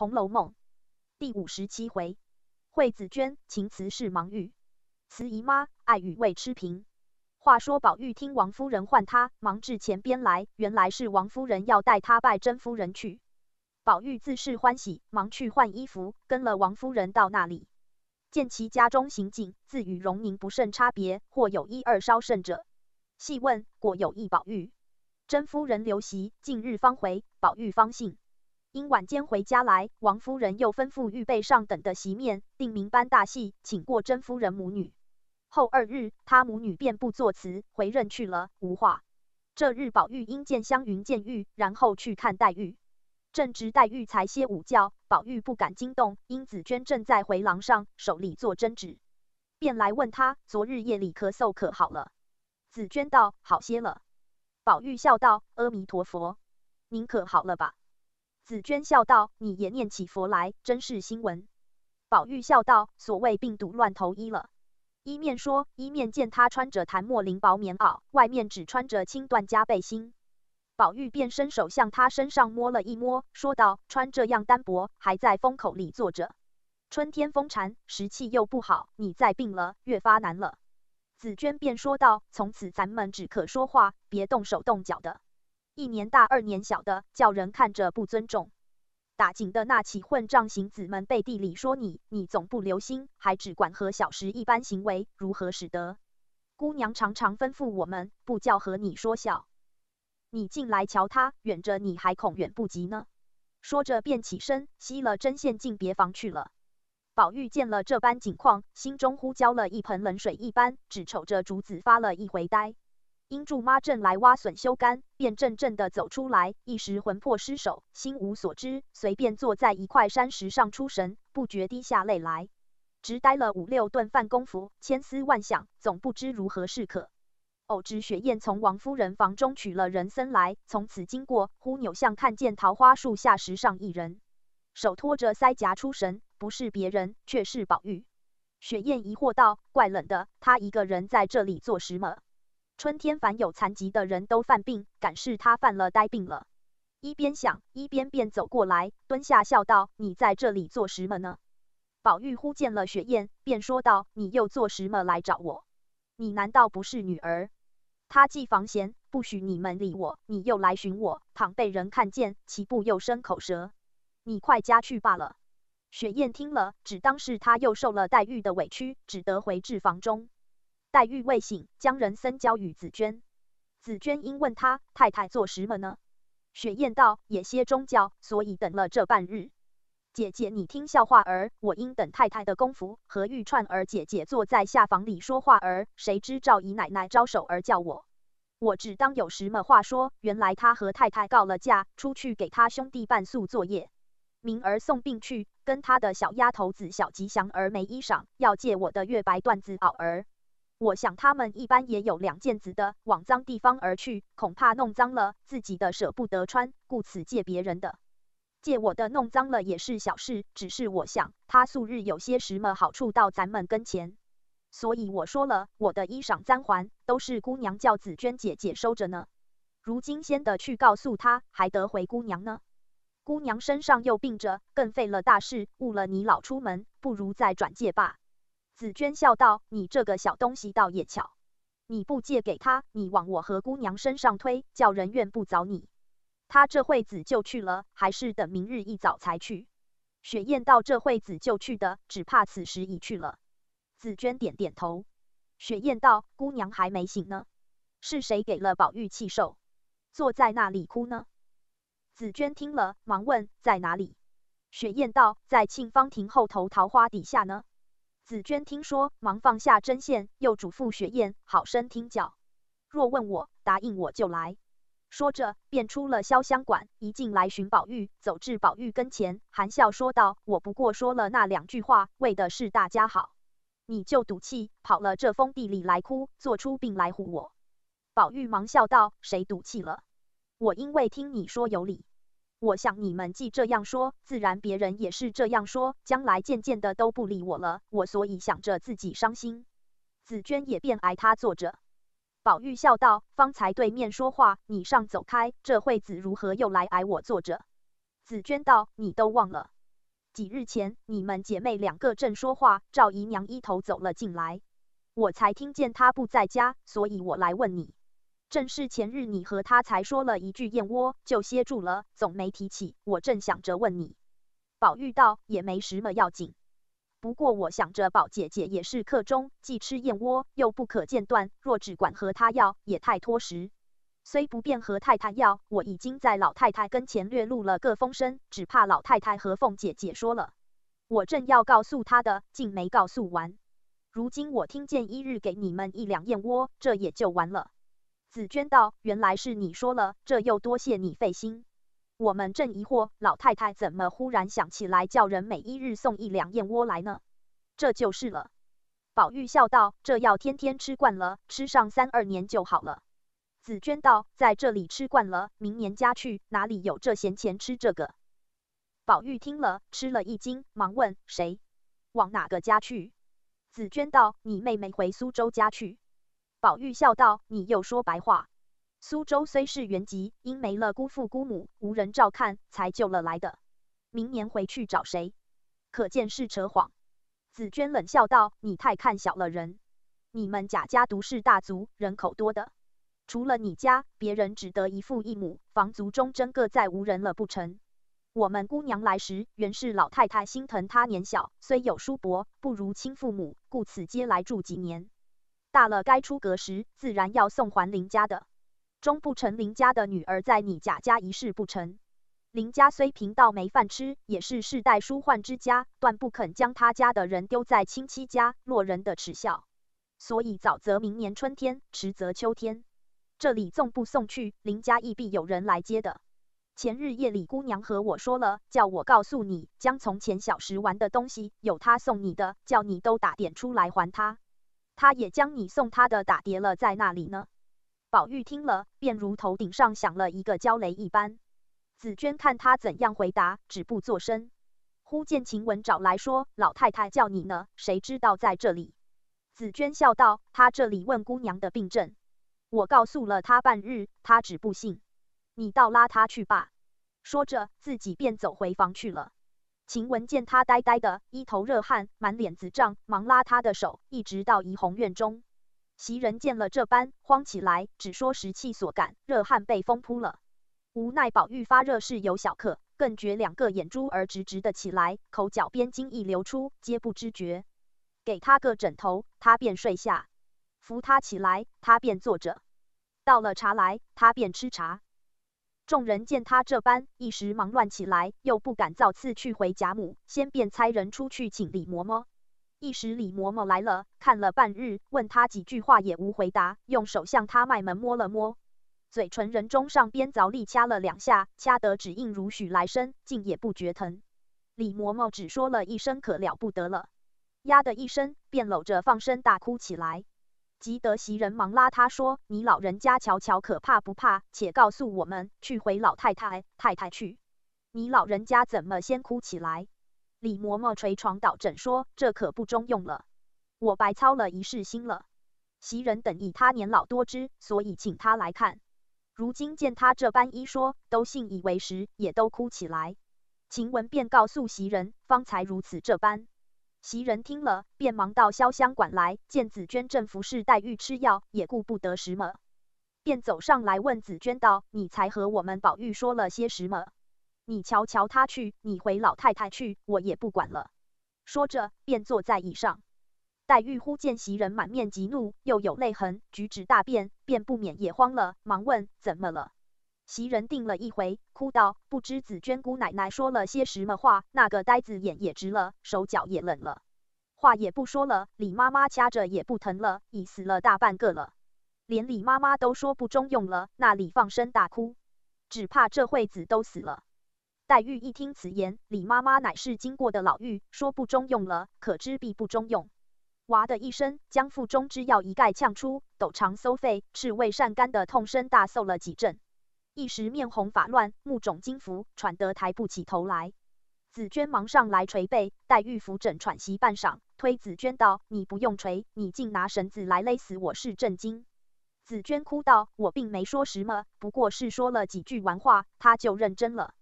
《红楼梦》第五十七回，惠子娟情词是盲玉，慈姨妈爱与未痴贫。话说宝玉听王夫人唤他，忙至前边来，原来是王夫人要带他拜甄夫人去。宝玉自是欢喜，忙去换衣服，跟了王夫人到那里，见其家中行径，自与荣宁不甚差别，或有一二稍甚者。细问果有一宝玉，甄夫人留席，近日方回，宝玉方信。因晚间回家来，王夫人又吩咐预备上等的席面，定明班大戏，请过甄夫人母女。后二日，她母女便不作辞，回任去了。无话。这日，宝玉因见湘云、见玉，然后去看黛玉。正值黛玉才歇午觉，宝玉不敢惊动，因紫娟正在回廊上手里做针纸，便来问他：昨日夜里咳嗽可好了？紫娟道：好些了。宝玉笑道：阿弥陀佛，您可好了吧？紫娟笑道：“你也念起佛来，真是新闻。”宝玉笑道：“所谓病毒乱投医了。”一面说，一面见他穿着檀墨绫薄棉袄，外面只穿着青缎夹背心，宝玉便伸手向他身上摸了一摸，说道：“穿这样单薄，还在风口里坐着，春天风寒，时气又不好，你再病了，越发难了。”紫娟便说道：“从此咱们只可说话，别动手动脚的。”一年大二年小的，叫人看着不尊重。打紧的那起混账行子们背地里说你，你总不留心，还只管和小时一般行为，如何使得？姑娘常常吩咐我们，不叫和你说笑。你进来瞧他，远着你还恐远不及呢。说着便起身，吸了针线，进别房去了。宝玉见了这般景况，心中忽浇了一盆冷水一般，只瞅着竹子发了一回呆。因住妈正来挖笋修干，便怔怔地走出来，一时魂魄失守，心无所知，随便坐在一块山石上出神，不觉滴下泪来，直呆了五六顿饭功夫，千思万想，总不知如何是可。偶知雪雁从王夫人房中取了人参来，从此经过，忽扭向看见桃花树下石上一人，手托着腮颊出神，不是别人，却是宝玉。雪雁疑惑道：“怪冷的，他一个人在这里做什么？”春天凡有残疾的人都犯病，敢是他犯了呆病了？一边想，一边便走过来，蹲下笑道：“你在这里做什么呢？”宝玉忽见了雪雁，便说道：“你又做什么来找我？你难道不是女儿？他既防闲，不许你们理我，你又来寻我，倘被人看见，岂不又生口舌？你快家去罢了。”雪雁听了，只当是他又受了黛玉的委屈，只得回至房中。黛玉未醒，将人参交与紫娟。紫娟因问她太太做什么呢？雪雁道：“也歇中教，所以等了这半日。姐姐你听笑话儿，我因等太太的功夫，和玉串儿姐姐坐在下房里说话儿。谁知赵姨奶奶招手儿叫我，我只当有什么话说，原来她和太太告了假，出去给她兄弟办宿作业。明儿送病去，跟他的小丫头子小吉祥儿没衣裳，要借我的月白缎子袄儿。”我想他们一般也有两件子的，往脏地方而去，恐怕弄脏了，自己的舍不得穿，故此借别人的。借我的弄脏了也是小事，只是我想他素日有些什么好处到咱们跟前，所以我说了我的衣裳簪环都是姑娘叫紫娟姐姐收着呢。如今先的去告诉他，还得回姑娘呢。姑娘身上又病着，更费了大事，误了你老出门，不如再转借吧。紫娟笑道：“你这个小东西倒也巧，你不借给他，你往我和姑娘身上推，叫人怨不着你。他这会子就去了，还是等明日一早才去。”雪雁道：“这会子就去的，只怕此时已去了。”紫娟点点头。雪雁道：“姑娘还没醒呢，是谁给了宝玉气受，坐在那里哭呢？”紫娟听了，忙问：“在哪里？”雪雁道：“在沁芳亭后头桃花底下呢。”紫娟听说，忙放下针线，又嘱咐雪雁好生听教。若问我答应，我就来。说着，便出了潇湘馆，一进来寻宝玉，走至宝玉跟前，含笑说道：“我不过说了那两句话，为的是大家好，你就赌气跑了这封地里来哭，做出病来唬我。”宝玉忙笑道：“谁赌气了？我因为听你说有理。”我向你们既这样说，自然别人也是这样说，将来渐渐的都不理我了，我所以想着自己伤心。紫娟也便挨他坐着，宝玉笑道：“方才对面说话，你上走开，这会子如何又来挨我坐着？”紫娟道：“你都忘了，几日前你们姐妹两个正说话，赵姨娘一头走了进来，我才听见她不在家，所以我来问你。”正是前日你和他才说了一句燕窝，就歇住了，总没提起。我正想着问你，宝玉道也没什么要紧。不过我想着宝姐姐也是客中，既吃燕窝，又不可间断。若只管和他要，也太拖时。虽不便和太太要，我已经在老太太跟前略露了个风声，只怕老太太和凤姐姐说了。我正要告诉她的，竟没告诉完。如今我听见一日给你们一两燕窝，这也就完了。紫娟道：“原来是你说了，这又多谢你费心。我们正疑惑，老太太怎么忽然想起来叫人每一日送一两燕窝来呢？这就是了。”宝玉笑道：“这要天天吃惯了，吃上三二年就好了。”紫娟道：“在这里吃惯了，明年家去哪里有这闲钱吃这个？”宝玉听了，吃了一惊，忙问：“谁？往哪个家去？”紫娟道：“你妹妹回苏州家去。”宝玉笑道：“你又说白话。苏州虽是原籍，因没了姑父姑母，无人照看，才救了来的。明年回去找谁？可见是扯谎。”紫娟冷笑道：“你太看小了人。你们贾家独氏大族，人口多的，除了你家，别人只得一父一母，房族中真个再无人了不成？我们姑娘来时，原是老太太心疼她年小，虽有叔伯，不如亲父母，故此接来住几年。”大了该出阁时，自然要送还林家的。终不成林家的女儿在你贾家一事不成。林家虽贫到没饭吃，也是世代书宦之家，断不肯将他家的人丢在亲戚家，落人的耻笑。所以早则明年春天，迟则秋天，这里送不送去，林家亦必有人来接的。前日夜里姑娘和我说了，叫我告诉你，将从前小时玩的东西，有他送你的，叫你都打点出来还他。他也将你送他的打叠了，在那里呢。宝玉听了，便如头顶上响了一个焦雷一般。紫娟看他怎样回答，止不作声。忽见晴雯找来说：“老太太叫你呢。”谁知道在这里？紫娟笑道：“他这里问姑娘的病症，我告诉了她半日，她只不信。你倒拉她去罢。”说着，自己便走回房去了。晴雯见他呆呆的，一头热汗，满脸紫胀，忙拉他的手，一直到怡红院中。袭人见了这般，慌起来，只说时气所感，热汗被风扑了。无奈宝玉发热是有小客，更觉两个眼珠儿直直的起来，口角边津液流出，皆不知觉。给他个枕头，他便睡下；扶他起来，他便坐着；倒了茶来，他便吃茶。众人见他这般，一时忙乱起来，又不敢造次去回贾母，先便差人出去请李嬷嬷。一时李嬷嬷来了，看了半日，问他几句话也无回答，用手向他脉门摸了摸，嘴唇人中上边着力掐了两下，掐得只应如许来生，竟也不觉疼。李嬷嬷只说了一声“可了不得了”，呀的一声，便搂着放声大哭起来。急得袭人忙拉他说：“你老人家瞧瞧，可怕不怕？且告诉我们，去回老太太、太太去。你老人家怎么先哭起来？”李嬷嬷捶床倒枕说：“这可不中用了，我白操了一世心了。”袭人等以他年老多知，所以请他来看，如今见他这般一说，都信以为实，也都哭起来。晴雯便告诉袭人，方才如此这般。袭人听了，便忙到潇湘馆来，见紫娟正服侍黛玉吃药，也顾不得什么，便走上来问紫娟道：“你才和我们宝玉说了些什么？你瞧瞧他去，你回老太太去，我也不管了。”说着，便坐在椅上。黛玉忽见袭人满面急怒，又有泪痕，举止大变，便不免也慌了，忙问：“怎么了？”袭人定了一回，哭道：“不知紫娟姑奶奶说了些什么话？那个呆子眼也直了，手脚也冷了，话也不说了。李妈妈掐着也不疼了，已死了大半个了。连李妈妈都说不中用了，那里放声大哭？只怕这会子都死了。”黛玉一听此言，李妈妈乃是经过的老妪，说不中用了，可知必不中用。哇的一声，将腹中之药一概呛出，抖肠搜肺，赤胃善肝的痛声大嗽了几阵。一时面红发乱，目肿惊服，喘得抬不起头来。紫娟忙上来捶背，黛玉扶枕喘息半晌，推紫娟道：“你不用捶，你竟拿绳子来勒死我是正经。”紫娟哭道：“我并没说什么，不过是说了几句玩话，他就认真了。”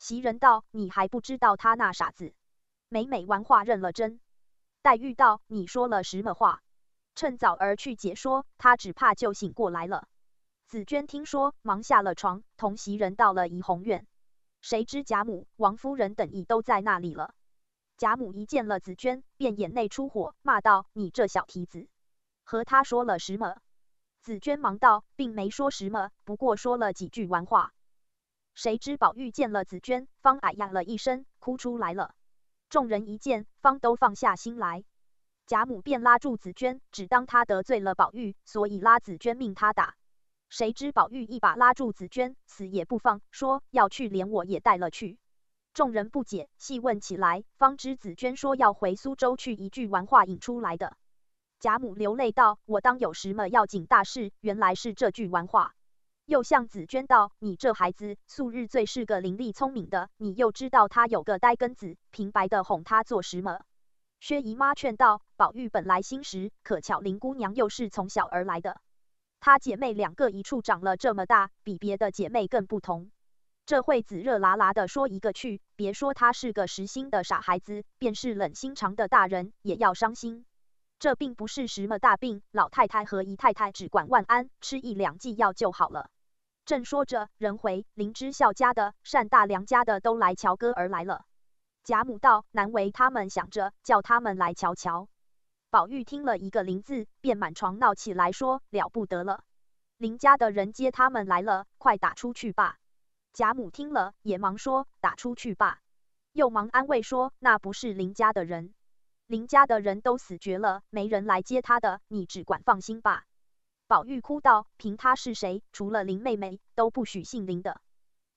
袭人道：“你还不知道他那傻子，每每玩话认了真。”黛玉道：“你说了什么话？趁早儿去解说，他只怕就醒过来了。”紫娟听说，忙下了床，同袭人到了怡红院。谁知贾母、王夫人等已都在那里了。贾母一见了紫娟，便眼泪出火，骂道：“你这小蹄子，和他说了什么？”紫娟忙道：“并没说什么，不过说了几句玩话。”谁知宝玉见了紫娟，方哎呀了一声，哭出来了。众人一见，方都放下心来。贾母便拉住紫娟，只当她得罪了宝玉，所以拉紫娟命她打。谁知宝玉一把拉住紫娟，死也不放，说要去，连我也带了去。众人不解，细问起来，方知紫娟说要回苏州去，一句玩话引出来的。贾母流泪道：“我当有什么要紧大事，原来是这句玩话。”又向紫娟道：“你这孩子，素日最是个伶俐聪明的，你又知道他有个呆根子，平白的哄他做什么？”薛姨妈劝道：“宝玉本来心实，可巧林姑娘又是从小而来的。”她姐妹两个一处长了这么大，比别的姐妹更不同。这会子热辣辣的，说一个去，别说她是个实心的傻孩子，便是冷心肠的大人，也要伤心。这并不是什么大病，老太太和姨太太只管万安，吃一两剂药就好了。正说着，人回林之孝家的、善大良家的都来瞧哥儿来了。贾母道：“难为他们想着叫他们来瞧瞧。”宝玉听了一个林字，便满床闹起来，说了不得了，林家的人接他们来了，快打出去吧。贾母听了也忙说打出去吧，又忙安慰说那不是林家的人，林家的人都死绝了，没人来接他的，你只管放心吧。宝玉哭道，凭他是谁，除了林妹妹都不许姓林的。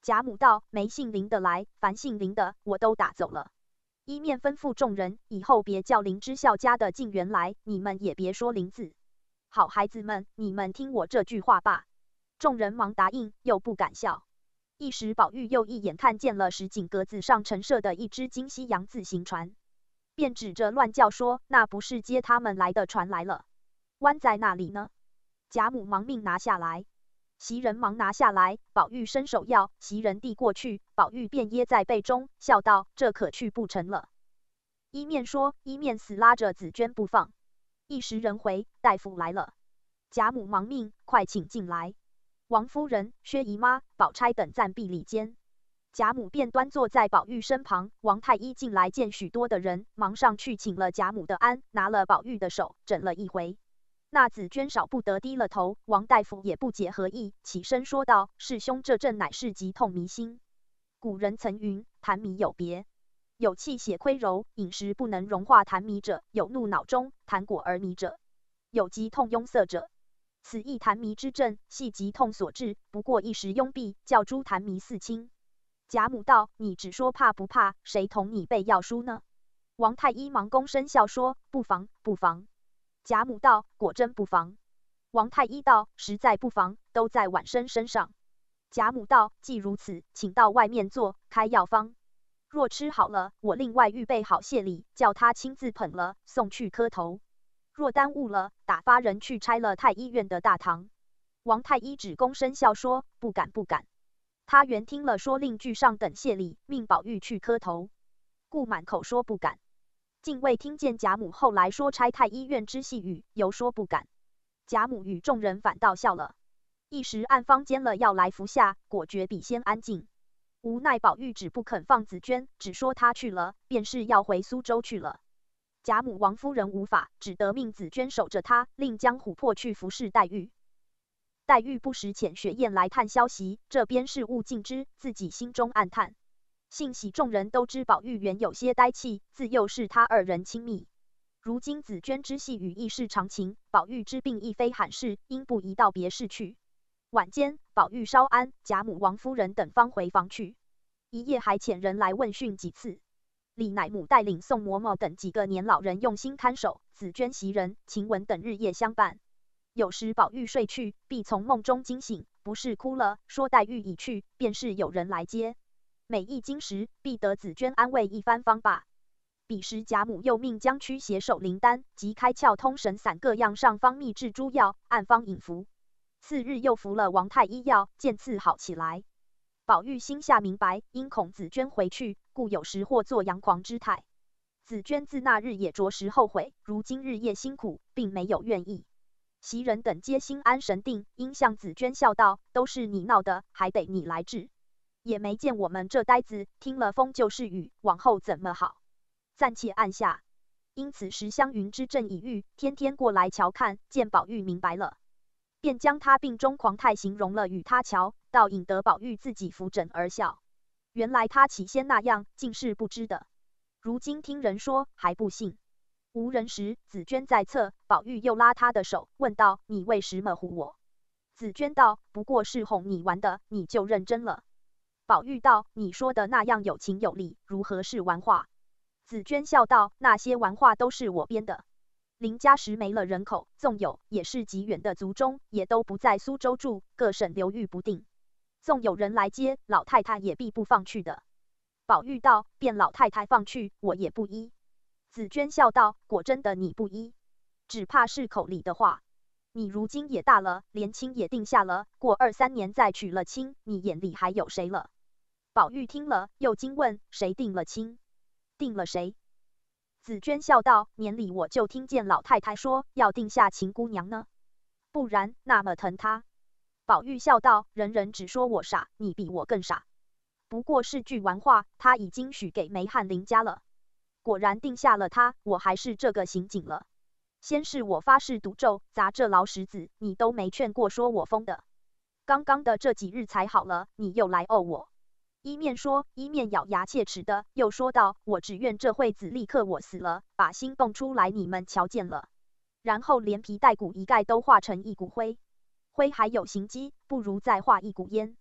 贾母道没姓林的来，凡姓林的我都打走了。一面吩咐众人，以后别叫林之孝家的进园来，你们也别说林字。好孩子们，你们听我这句话吧。众人忙答应，又不敢笑。一时宝玉又一眼看见了石井格子上陈设的一只金西洋自行船，便指着乱叫说：“那不是接他们来的船来了，弯在那里呢？”贾母忙命拿下来。袭人忙拿下来，宝玉伸手要，袭人递过去，宝玉便掖在被中，笑道：“这可去不成了。”一面说，一面死拉着紫娟不放。一时人回，大夫来了，贾母忙命快请进来。王夫人、薛姨妈、宝钗等暂避里间，贾母便端坐在宝玉身旁。王太医进来见许多的人，忙上去请了贾母的安，拿了宝玉的手，诊了一回。那紫鹃少不得低了头，王大夫也不解何意，起身说道：“师兄这症乃是急痛迷心，古人曾云痰迷有别，有气血亏柔，饮食不能融化痰迷者；有怒脑中痰果而迷者；有急痛壅塞者。此一痰迷之症，系急痛所致，不过一时壅闭，叫诸痰迷似清。”贾母道：“你只说怕不怕？谁同你背药书呢？”王太医忙躬身笑说：“不妨，不妨。”贾母道：“果真不妨。”王太医道：“实在不妨，都在晚生身上。”贾母道：“既如此，请到外面坐，开药方。若吃好了，我另外预备好谢礼，叫他亲自捧了送去磕头。若耽误了，打发人去拆了太医院的大堂。”王太医只躬身笑说：“不敢，不敢。他原听了说令具上等谢礼，命宝玉去磕头，故满口说不敢。”竟未听见贾母后来说差太医院之细语，尤说不敢。贾母与众人反倒笑了，一时暗方煎了药来服下，果觉比先安静。无奈宝玉只不肯放紫娟，只说他去了，便是要回苏州去了。贾母、王夫人无法，只得命紫娟守着他，令将琥珀去服侍黛玉。黛玉不时遣雪雁来探消息，这边是勿尽知，自己心中暗叹。幸喜众人都知宝玉原有些呆气，自幼是他二人亲密，如今紫娟之戏与亦是常情，宝玉之病亦非罕事，应不宜到别逝去。晚间宝玉稍安，贾母、王夫人等方回房去。一夜还遣人来问讯几次。李乃母带领宋嬷嬷等几个年老人用心看守，紫娟、袭人、晴雯等日夜相伴。有时宝玉睡去，必从梦中惊醒，不是哭了，说黛玉已去，便是有人来接。每一经时，必得紫娟安慰一番方罢。彼时贾母又命将驱邪手灵丹及开窍通神散各样上方秘制诸药暗方引服。次日又服了王太医药，渐次好起来。宝玉心下明白，因恐紫娟回去，故有时或作佯狂之态。紫娟自那日也着实后悔，如今日夜辛苦，并没有愿意。袭人等皆心安神定，因向紫娟笑道：“都是你闹的，还得你来治。”也没见我们这呆子听了风就是雨，往后怎么好？暂且按下。因此，石湘云之阵已愈，天天过来瞧，看见宝玉明白了，便将他病中狂态形容了与他瞧，倒引得宝玉自己扶枕而笑。原来他起先那样，竟是不知的，如今听人说还不信。无人时，紫娟在侧，宝玉又拉她的手，问道：“你为什么唬我？”紫娟道：“不过是哄你玩的，你就认真了。”宝玉道：“你说的那样有情有理，如何是玩话？”紫娟笑道：“那些玩话都是我编的。林家时没了人口，纵有也是极远的族中，也都不在苏州住，各省流域不定。纵有人来接老太太，也必不放去的。”宝玉道：“便老太太放去，我也不依。”紫娟笑道：“果真的你不依，只怕是口里的话。”你如今也大了，连亲也定下了，过二三年再娶了亲，你眼里还有谁了？宝玉听了，又惊问：“谁定了亲？定了谁？”紫娟笑道：“年里我就听见老太太说要定下秦姑娘呢，不然那么疼她。”宝玉笑道：“人人只说我傻，你比我更傻，不过是句玩话，她已经许给梅翰林家了，果然定下了她，我还是这个刑警了。”先是我发誓赌咒砸这老石子，你都没劝过，说我疯的。刚刚的这几日才好了，你又来怄我。一面说，一面咬牙切齿的又说道：“我只愿这会子立刻我死了，把心蹦出来，你们瞧见了。”然后连皮带骨一概都化成一股灰，灰还有形迹，不如再化一股烟，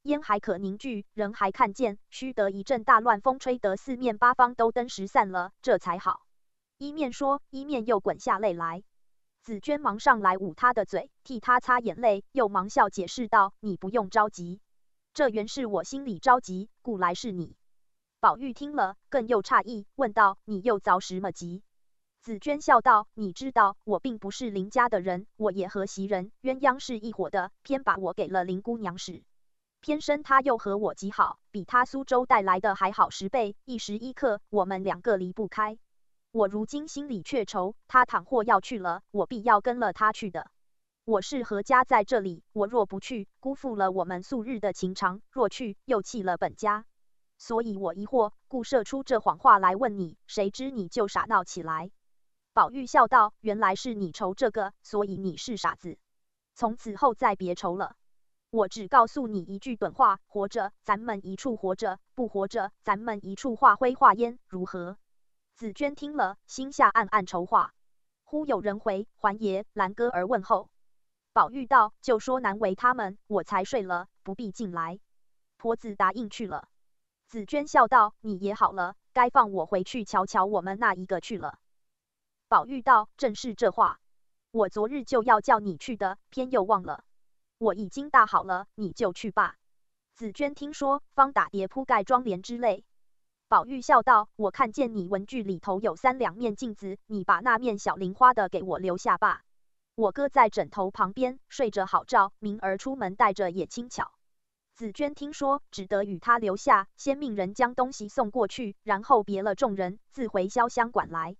烟还可凝聚，人还看见，须得一阵大乱风吹得四面八方都登时散了，这才好。一面说，一面又滚下泪来。紫娟忙上来捂她的嘴，替她擦眼泪，又忙笑解释道：“你不用着急，这原是我心里着急，故来是你。”宝玉听了，更又诧异，问道：“你又着什么急？”紫娟笑道：“你知道，我并不是林家的人，我也和袭人鸳鸯是一伙的，偏把我给了林姑娘使，偏生她又和我极好，比她苏州带来的还好十倍，一时一刻我们两个离不开。”我如今心里却愁，他倘或要去了，我必要跟了他去的。我是何家在这里，我若不去，辜负了我们素日的情长；若去，又弃了本家。所以我疑惑，故设出这谎话来问你。谁知你就傻闹起来？宝玉笑道：“原来是你愁这个，所以你是傻子。从此后再别愁了。我只告诉你一句短话：活着，咱们一处活着；不活着，咱们一处化灰化烟，如何？”紫娟听了，心下暗暗筹划。忽有人回环爷、兰哥儿问候。宝玉道：“就说难为他们，我才睡了，不必进来。”婆子答应去了。紫娟笑道：“你也好了，该放我回去瞧瞧我们那一个去了。”宝玉道：“正是这话，我昨日就要叫你去的，偏又忘了。我已经大好了，你就去吧。”紫娟听说，方打叠铺盖、装帘之类。宝玉笑道：“我看见你文具里头有三两面镜子，你把那面小菱花的给我留下吧，我搁在枕头旁边，睡着好照明。儿出门带着也轻巧。”紫娟听说，只得与他留下，先命人将东西送过去，然后别了众人，自回潇湘馆来。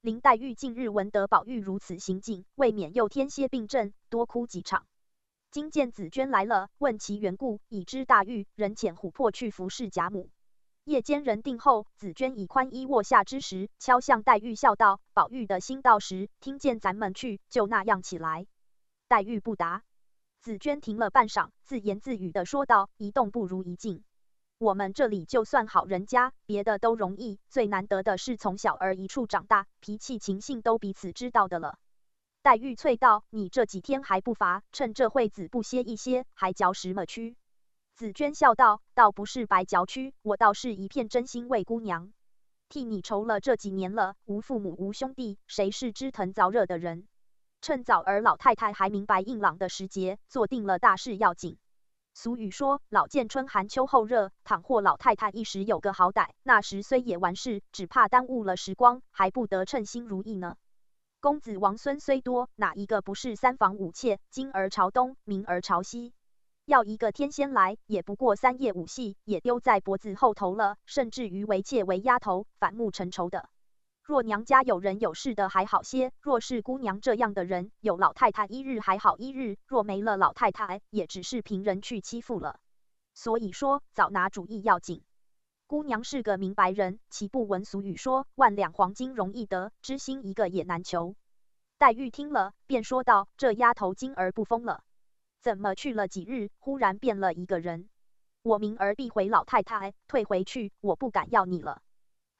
林黛玉近日闻得宝玉如此行径，未免又添些病症，多哭几场。今见紫娟来了，问其缘故，已知黛玉人遣琥珀去服侍贾母。夜间人定后，紫娟以宽衣卧下之时，敲向黛玉笑道：“宝玉的心到时，听见咱们去，就那样起来。”黛玉不答。紫娟停了半晌，自言自语的说道：“一动不如一静，我们这里就算好人家，别的都容易，最难得的是从小儿一处长大，脾气情性都彼此知道的了。”黛玉啐道：“你这几天还不乏，趁这会子不歇一歇，还嚼什么蛆？”紫娟笑道：“倒不是白嚼蛆，我倒是一片真心为姑娘，替你愁了这几年了。无父母无兄弟，谁是知疼早热的人？趁早儿老太太还明白硬朗的时节，做定了大事要紧。俗语说，老见春寒秋后热。倘或老太太一时有个好歹，那时虽也完事，只怕耽误了时光，还不得称心如意呢。公子王孙虽多，哪一个不是三房五妾，今儿朝东，明儿朝西。”要一个天仙来，也不过三夜五戏，也丢在脖子后头了。甚至于为妾为丫头，反目成仇的。若娘家有人有事的还好些，若是姑娘这样的人，有老太太一日还好一日，若没了老太太，也只是凭人去欺负了。所以说早拿主意要紧。姑娘是个明白人，岂不闻俗语说“万两黄金容易得，知心一个也难求”？黛玉听了，便说道：“这丫头今儿不疯了。”怎么去了几日，忽然变了一个人？我明儿必回老太太，退回去，我不敢要你了。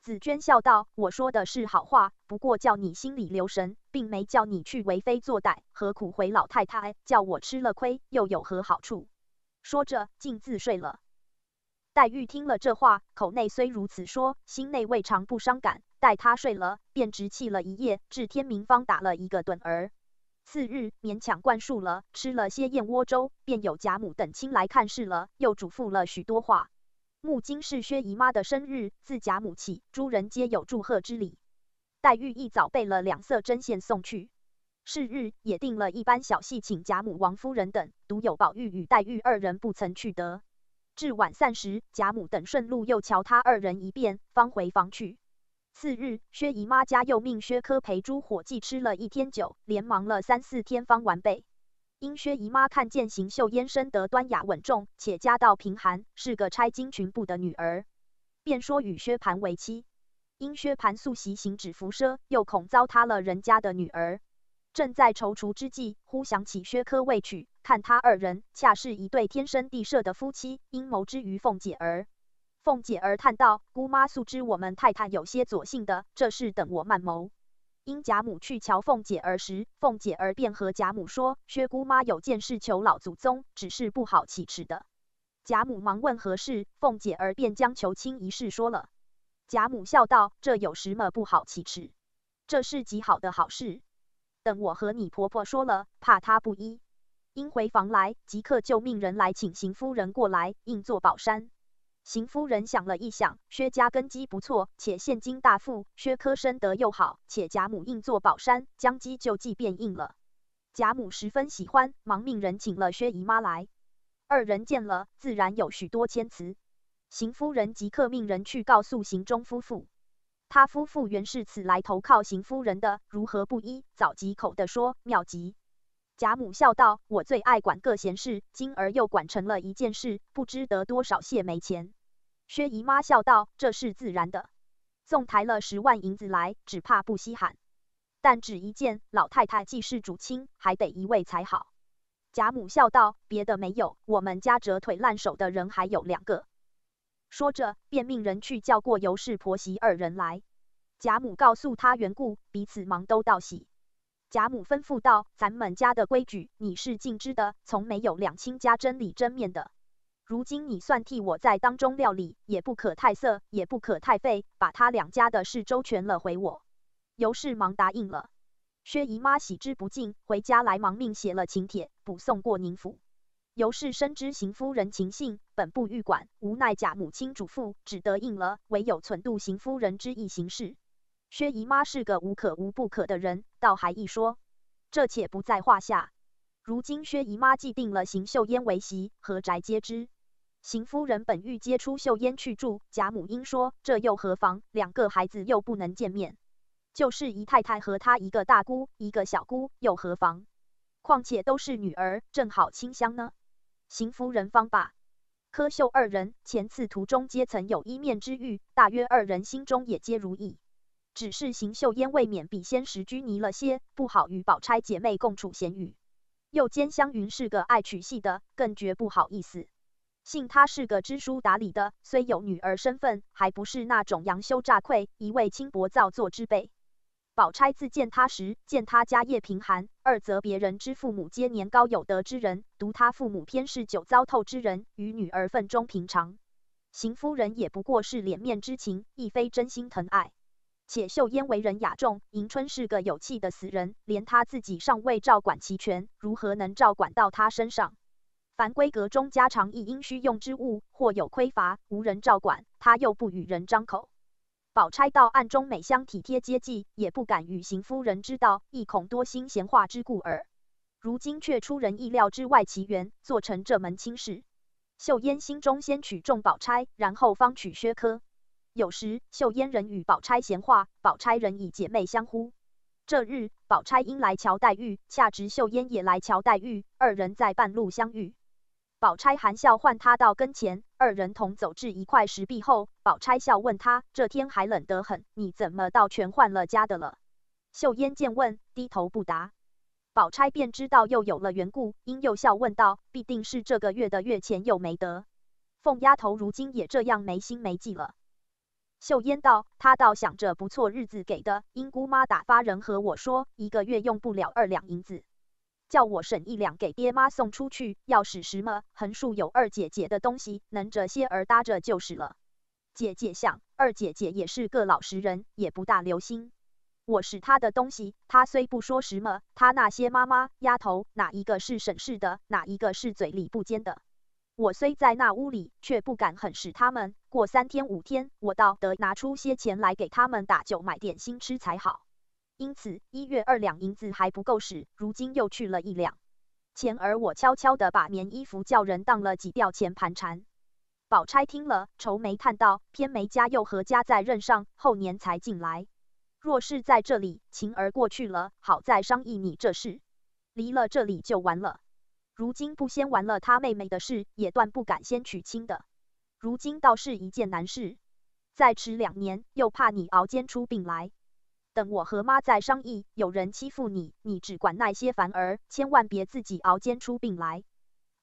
紫娟笑道：“我说的是好话，不过叫你心里留神，并没叫你去为非作歹，何苦回老太太，叫我吃了亏，又有何好处？”说着，竟自睡了。黛玉听了这话，口内虽如此说，心内未尝不伤感。待她睡了，便直气了一夜，至天明方打了一个盹儿。次日勉强灌漱了，吃了些燕窝粥，便有贾母等亲来看事了，又嘱咐了许多话。木金是薛姨妈的生日，自贾母起，诸人皆有祝贺之礼。黛玉一早备了两色针线送去。是日也定了一般小戏，请贾母、王夫人等，独有宝玉与黛玉二人不曾去得。至晚散时，贾母等顺路又瞧他二人一遍，方回房去。次日，薛姨妈家又命薛科陪朱伙计吃了一天酒，连忙了三四天方完备。因薛姨妈看见邢秀烟生得端雅稳重，且家道贫寒，是个差金裙布的女儿，便说与薛蟠为妻。因薛蟠素习行止浮奢，又恐糟蹋了人家的女儿，正在踌躇之际，忽想起薛科未娶，看他二人恰是一对天生地设的夫妻，阴谋之于凤姐儿。凤姐儿叹道：“姑妈素知我们太太有些左性的，这是等我慢谋。”因贾母去瞧凤姐儿时，凤姐儿便和贾母说：“薛姑妈有件事求老祖宗，只是不好启齿的。”贾母忙问何事，凤姐儿便将求亲一事说了。贾母笑道：“这有什么不好启齿？这是极好的好事。等我和你婆婆说了，怕她不依。”因回房来，即刻就命人来请邢夫人过来，应做宝山。邢夫人想了一想，薛家根基不错，且现今大富，薛科生得又好，且贾母硬做宝山，将机就计便应了。贾母十分喜欢，忙命人请了薛姨妈来。二人见了，自然有许多谦辞。邢夫人即刻命人去告诉邢中夫妇，他夫妇原是此来投靠邢夫人的，如何不依？早急口的说妙极。贾母笑道：“我最爱管个闲事，今儿又管成了一件事，不知得多少谢没钱。”薛姨妈笑道：“这是自然的，送抬了十万银子来，只怕不稀罕。但只一件，老太太既是主亲，还得一位才好。”贾母笑道：“别的没有，我们家折腿烂手的人还有两个。”说着，便命人去叫过尤氏婆媳二人来。贾母告诉他缘故，彼此忙都道喜。贾母吩咐道：“咱们家的规矩，你是尽知的，从没有两亲家真理真面的。”如今你算替我在当中料理，也不可太色，也不可太费，把他两家的事周全了回我。尤氏忙答应了。薛姨妈喜之不尽，回家来忙命写了请帖，补送过宁府。尤氏深知邢夫人情性，本不欲管，无奈贾母亲嘱咐，只得应了，唯有存度邢夫人之意行事。薛姨妈是个无可无不可的人，倒还一说，这且不在话下。如今薛姨妈既定了邢岫烟为媳，何宅皆知。邢夫人本欲接出秀烟去住，贾母因说：“这又何妨？两个孩子又不能见面，就是姨太太和她一个大姑，一个小姑又何妨？况且都是女儿，正好清香呢。”邢夫人方罢。柯秀二人前次途中皆曾有一面之遇，大约二人心中也皆如意。只是邢秀烟未免比先时拘泥了些，不好与宝钗姐妹共处闲语，又兼湘云是个爱娶戏的，更觉不好意思。信他是个知书达理的，虽有女儿身份，还不是那种佯羞诈愧、一味轻薄造作之辈。宝钗自见他时，见他家业贫寒；二则别人之父母皆年高有德之人，独他父母偏是酒糟透之人，与女儿份中平常。邢夫人也不过是脸面之情，亦非真心疼爱。且秀烟为人雅重，迎春是个有气的死人，连他自己尚未照管齐全，如何能照管到他身上？凡闺阁中家常亦应需用之物，或有匮乏，无人照管，他又不与人张口。宝钗到暗中美相体贴接济，也不敢与邢夫人知道，亦恐多心闲话之故耳。如今却出人意料之外奇缘，做成这门亲事。秀烟心中先取中宝钗，然后方取薛科。有时秀烟人与宝钗闲话，宝钗人以姐妹相呼。这日宝钗因来瞧黛玉，恰值秀烟也来瞧黛玉，二人在半路相遇。宝钗含笑唤他到跟前，二人同走至一块石壁后，宝钗笑问他：这天还冷得很，你怎么倒全换了家的了？秀烟见问，低头不答，宝钗便知道又有了缘故，因又笑问道：必定是这个月的月钱又没得，凤丫头如今也这样没心没计了。秀烟道：她倒想着不错日子给的，因姑妈打发人和我说，一个月用不了二两银子。叫我省一两给爹妈送出去，要使什么，横竖有二姐姐的东西，能着些儿搭着就是了。姐姐想，二姐姐也是个老实人，也不大留心。我使她的东西，她虽不说什么，她那些妈妈丫头哪一个是省事的，哪一个是嘴里不尖的。我虽在那屋里，却不敢狠使他们。过三天五天，我倒得拿出些钱来给他们打酒买点心吃才好。因此，一月二两银子还不够使，如今又去了一两钱儿。我悄悄的把棉衣服叫人当了几吊钱盘缠。宝钗听了，愁眉叹道：“偏没家又何家在任上，后年才进来。若是在这里，晴儿过去了，好再商议你这事；离了这里就完了。如今不先完了他妹妹的事，也断不敢先娶亲的。如今倒是一件难事，再迟两年，又怕你熬煎出病来。”等我和妈再商议。有人欺负你，你只管耐些烦儿，千万别自己熬煎出病来。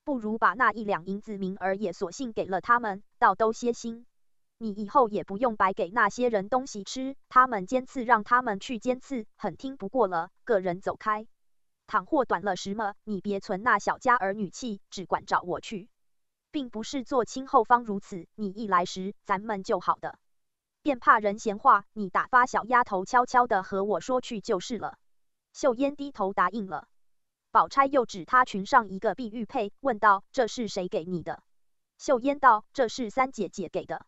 不如把那一两银子明儿也索性给了他们，倒都歇心。你以后也不用白给那些人东西吃，他们尖刺，让他们去尖刺，很听不过了。个人走开。倘或短了什么，你别存那小家儿女气，只管找我去。并不是做亲后方如此，你一来时，咱们就好的。便怕人闲话，你打发小丫头悄悄的和我说去就是了。秀烟低头答应了。宝钗又指她裙上一个碧玉佩，问道：“这是谁给你的？”秀烟道：“这是三姐姐给的。”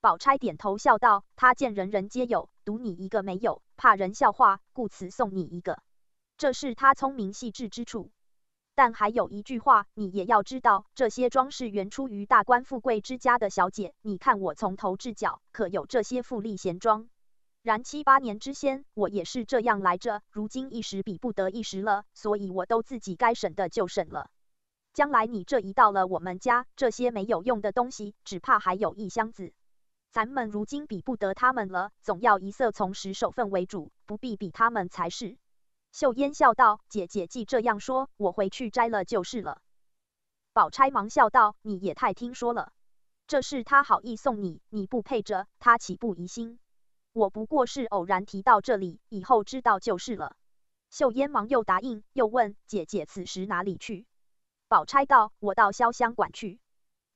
宝钗点头笑道：“她见人人皆有，独你一个没有，怕人笑话，故此送你一个。这是她聪明细致之处。”但还有一句话，你也要知道。这些装饰原出于大官富贵之家的小姐，你看我从头至脚，可有这些富丽闲装？然七八年之先，我也是这样来着。如今一时比不得一时了，所以我都自己该省的就省了。将来你这一到了我们家，这些没有用的东西，只怕还有一箱子。咱们如今比不得他们了，总要一色从实守份为主，不必比他们才是。秀烟笑道：“姐姐既这样说，我回去摘了就是了。”宝钗忙笑道：“你也太听说了，这是他好意送你，你不配着他，岂不疑心？我不过是偶然提到这里，以后知道就是了。”秀烟忙又答应，又问：“姐姐此时哪里去？”宝钗道：“我到潇湘馆去。”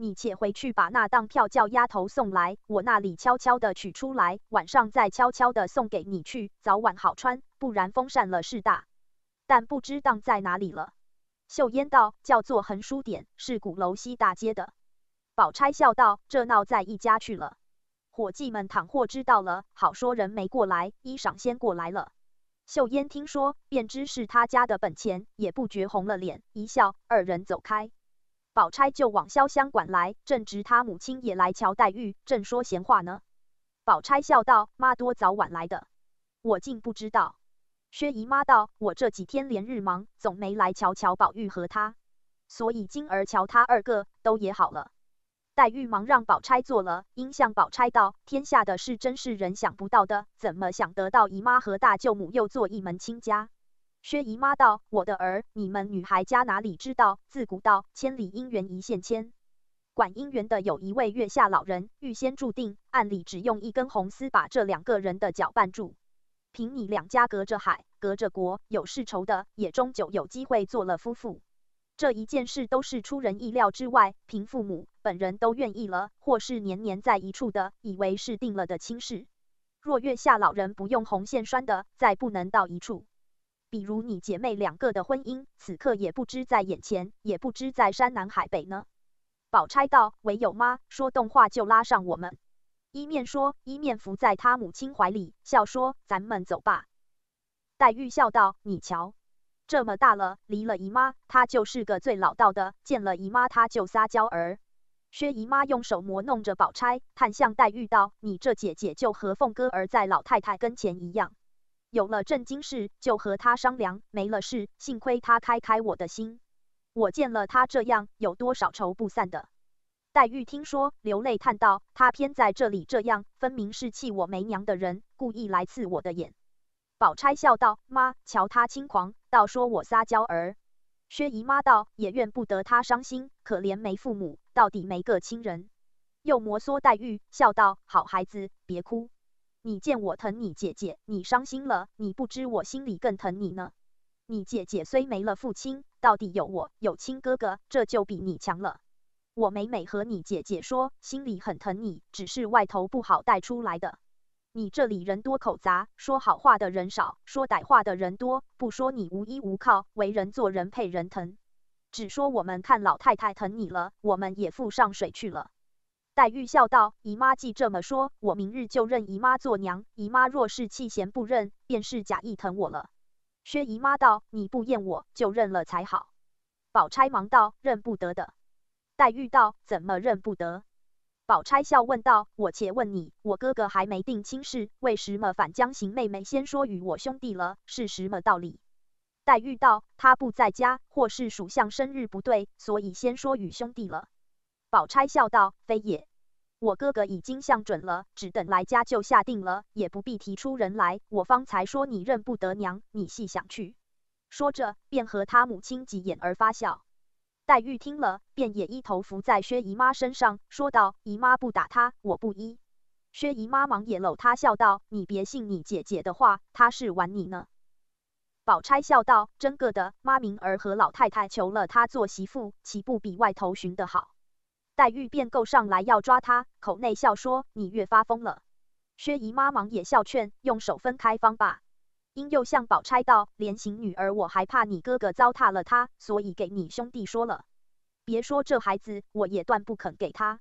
你且回去把那当票叫丫头送来，我那里悄悄的取出来，晚上再悄悄的送给你去，早晚好穿，不然风扇了事大。但不知当在哪里了。秀烟道，叫做恒书点，是鼓楼西大街的。宝钗笑道，这闹在一家去了。伙计们倘或知道了，好说人没过来，衣裳先过来了。秀烟听说，便知是他家的本钱，也不觉红了脸，一笑，二人走开。宝钗就往潇湘馆来，正值她母亲也来瞧黛玉，正说闲话呢。宝钗笑道：“妈多早晚来的，我竟不知道。”薛姨妈道：“我这几天连日忙，总没来瞧瞧宝玉和他，所以今儿瞧他二个都也好了。”黛玉忙让宝钗坐了，因向宝钗道：“天下的事真是人想不到的，怎么想得到姨妈和大舅母又做一门亲家？”薛姨妈道：“我的儿，你们女孩家哪里知道？自古道千里姻缘一线牵，管姻缘的有一位月下老人，预先注定，按理只用一根红丝把这两个人的脚绊住。凭你两家隔着海，隔着国，有世仇的也终究有机会做了夫妇。这一件事都是出人意料之外，凭父母本人都愿意了，或是年年在一处的，以为是定了的亲事。若月下老人不用红线拴的，再不能到一处。”比如你姐妹两个的婚姻，此刻也不知在眼前，也不知在山南海北呢。宝钗道：“唯有妈说动话就拉上我们，一面说一面伏在他母亲怀里，笑说咱们走吧。”黛玉笑道：“你瞧，这么大了，离了姨妈，她就是个最老道的；见了姨妈，她就撒娇儿。”薛姨妈用手磨弄着宝钗，看向黛玉道：“你这姐姐就和凤哥儿在老太太跟前一样。”有了震惊事就和他商量，没了事，幸亏他开开我的心。我见了他这样，有多少愁不散的。黛玉听说，流泪叹道：“他偏在这里这样，分明是气我没娘的人，故意来刺我的眼。”宝钗笑道：“妈，瞧他轻狂，倒说我撒娇儿。”薛姨妈道：“也怨不得他伤心，可怜没父母，到底没个亲人。”又摩挲黛玉，笑道：“好孩子，别哭。”你见我疼你姐姐，你伤心了。你不知我心里更疼你呢。你姐姐虽没了父亲，到底有我，有亲哥哥，这就比你强了。我每每和你姐姐说，心里很疼你，只是外头不好带出来的。你这里人多口杂，说好话的人少，说歹话的人多。不说你无依无靠，为人做人配人疼，只说我们看老太太疼你了，我们也附上水去了。黛玉笑道：“姨妈既这么说，我明日就认姨妈做娘。姨妈若是弃嫌不认，便是假意疼我了。”薛姨妈道：“你不厌我就认了才好。”宝钗忙道：“认不得的。”黛玉道：“怎么认不得？”宝钗笑问道：“我且问你，我哥哥还没定亲事，为什么反将邢妹妹先说与我兄弟了？是什么道理？”黛玉道：“他不在家，或是属相生日不对，所以先说与兄弟了。”宝钗笑道：“非也。”我哥哥已经相准了，只等来家就下定了，也不必提出人来。我方才说你认不得娘，你细想去。说着，便和他母亲挤眼儿发笑。黛玉听了，便也一头伏在薛姨妈身上，说道：“姨妈不打他，我不依。”薛姨妈忙也搂她笑道：“你别信你姐姐的话，她是玩你呢。”宝钗笑道：“真个的，妈明儿和老太太求了她做媳妇，岂不比外头寻的好？”黛玉便够上来要抓他，口内笑说：“你越发疯了。”薛姨妈忙也笑劝，用手分开方吧。”因又向宝钗道：“连行女儿，我还怕你哥哥糟蹋了她，所以给你兄弟说了。别说这孩子，我也断不肯给他。”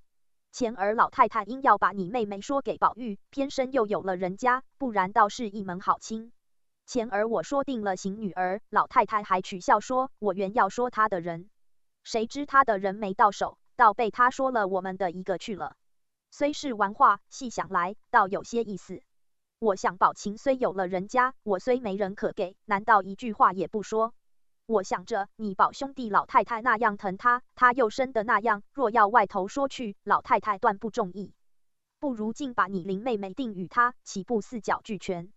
前儿老太太因要把你妹妹说给宝玉，偏生又有了人家，不然倒是一门好亲。前儿我说定了行女儿，老太太还取笑说：“我原要说他的人，谁知他的人没到手。”倒被他说了我们的一个去了，虽是玩话，细想来倒有些意思。我想宝琴虽有了人家，我虽没人可给，难道一句话也不说？我想着你宝兄弟老太太那样疼他，他又生的那样，若要外头说去，老太太断不中意。不如竟把你林妹妹定与他，岂不四脚俱全？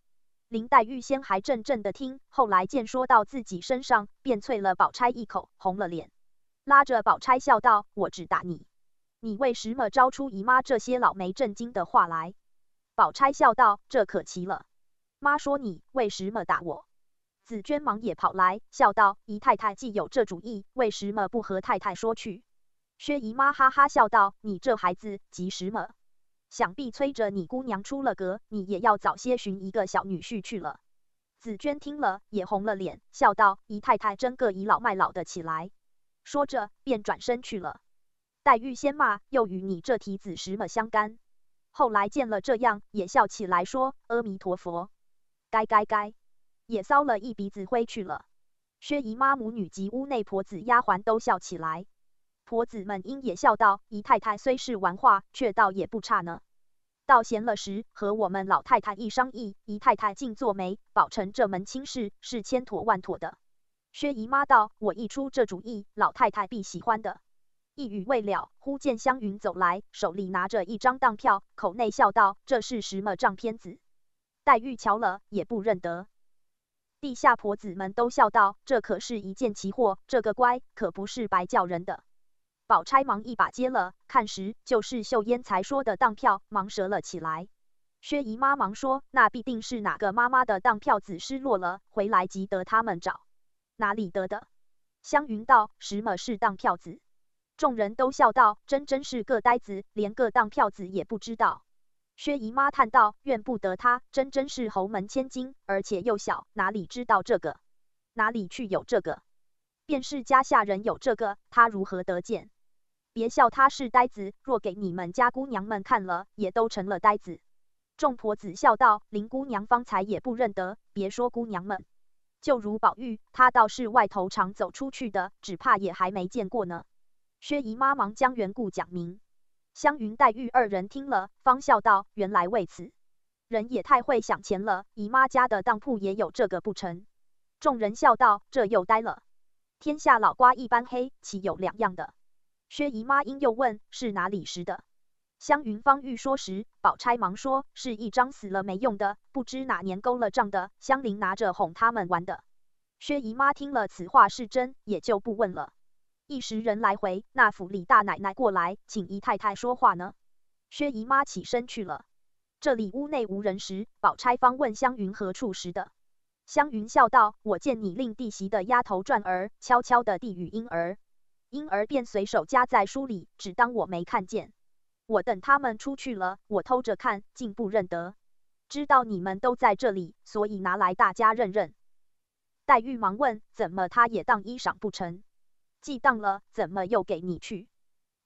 林黛玉先还怔怔的听，后来见说到自己身上，便啐了宝钗一口，红了脸。拉着宝钗笑道：“我只打你，你为什么招出姨妈这些老没正经的话来？”宝钗笑道：“这可奇了，妈说你为什么打我？”紫娟忙也跑来笑道：“姨太太既有这主意，为什么不和太太说去？”薛姨妈哈哈笑道：“你这孩子急什么？想必催着你姑娘出了阁，你也要早些寻一个小女婿去了。”紫娟听了也红了脸，笑道：“姨太太真个倚老卖老的起来。”说着，便转身去了。黛玉先骂，又与你这蹄子什么相干？后来见了这样，也笑起来说：“阿弥陀佛，该该该！”也扫了一鼻子灰去了。薛姨妈母女及屋内婆子丫鬟都笑起来。婆子们因也笑道：“姨太太虽是玩话，却倒也不差呢。”到闲了时，和我们老太太一商议，姨太太竟做媒，保成这门亲事，是千妥万妥的。薛姨妈道：“我一出这主意，老太太必喜欢的。”一语未了，忽见湘云走来，手里拿着一张当票，口内笑道：“这是什么账片子？”黛玉瞧了也不认得。地下婆子们都笑道：“这可是一件奇货，这个乖可不是白叫人的。”宝钗忙一把接了，看时就是秀烟才说的当票，忙折了起来。薛姨妈忙说：“那必定是哪个妈妈的当票子失落了，回来急得他们找。”哪里得的？湘云道：“什么是当票子？”众人都笑道：“真真是个呆子，连个当票子也不知道。”薛姨妈叹道：“怨不得他，真真是侯门千金，而且又小，哪里知道这个？哪里去有这个？便是家下人有这个，他如何得见？别笑他是呆子，若给你们家姑娘们看了，也都成了呆子。”众婆子笑道：“林姑娘方才也不认得，别说姑娘们。”就如宝玉，他倒是外头常走出去的，只怕也还没见过呢。薛姨妈忙将缘故讲明，湘云、黛玉二人听了，方笑道：“原来为此，人也太会想钱了。姨妈家的当铺也有这个不成？”众人笑道：“这又呆了，天下老瓜一般黑，岂有两样的？”薛姨妈因又问：“是哪里拾的？”湘云方欲说时，宝钗忙说：“是一张死了没用的，不知哪年勾了账的。湘菱拿着哄他们玩的。”薛姨妈听了此话是真，也就不问了。一时人来回，那府里大奶奶过来请姨太太说话呢。薛姨妈起身去了。这里屋内无人时，宝钗方问湘云何处拾的。湘云笑道：“我见你令弟媳的丫头转儿悄悄地递与婴儿，婴儿便随手夹在书里，只当我没看见。”我等他们出去了，我偷着看，竟不认得。知道你们都在这里，所以拿来大家认认。黛玉忙问：怎么他也当衣裳不成？既当了，怎么又给你去？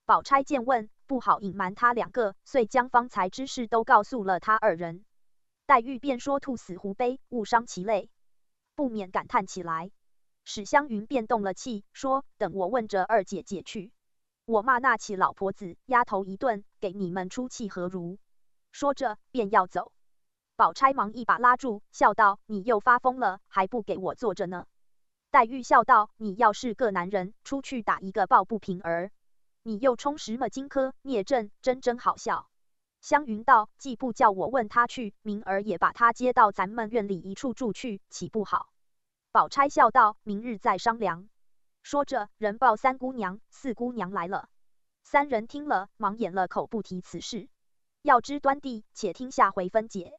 宝钗见问，不好隐瞒他两个，遂将方才之事都告诉了他二人。黛玉便说：兔死狐悲，误伤其类，不免感叹起来。史湘云便动了气，说：等我问着二姐姐去。我骂那起老婆子丫头一顿，给你们出气何如？说着便要走，宝钗忙一把拉住，笑道：“你又发疯了，还不给我坐着呢？”黛玉笑道：“你要是个男人，出去打一个抱不平儿。你又充什么荆轲聂政，真真好笑。”湘云道：“既不叫我问他去，明儿也把他接到咱们院里一处住去，岂不好？”宝钗笑道：“明日再商量。”说着，人报三姑娘、四姑娘来了。三人听了，忙掩了口，不提此事。要知端地，且听下回分解。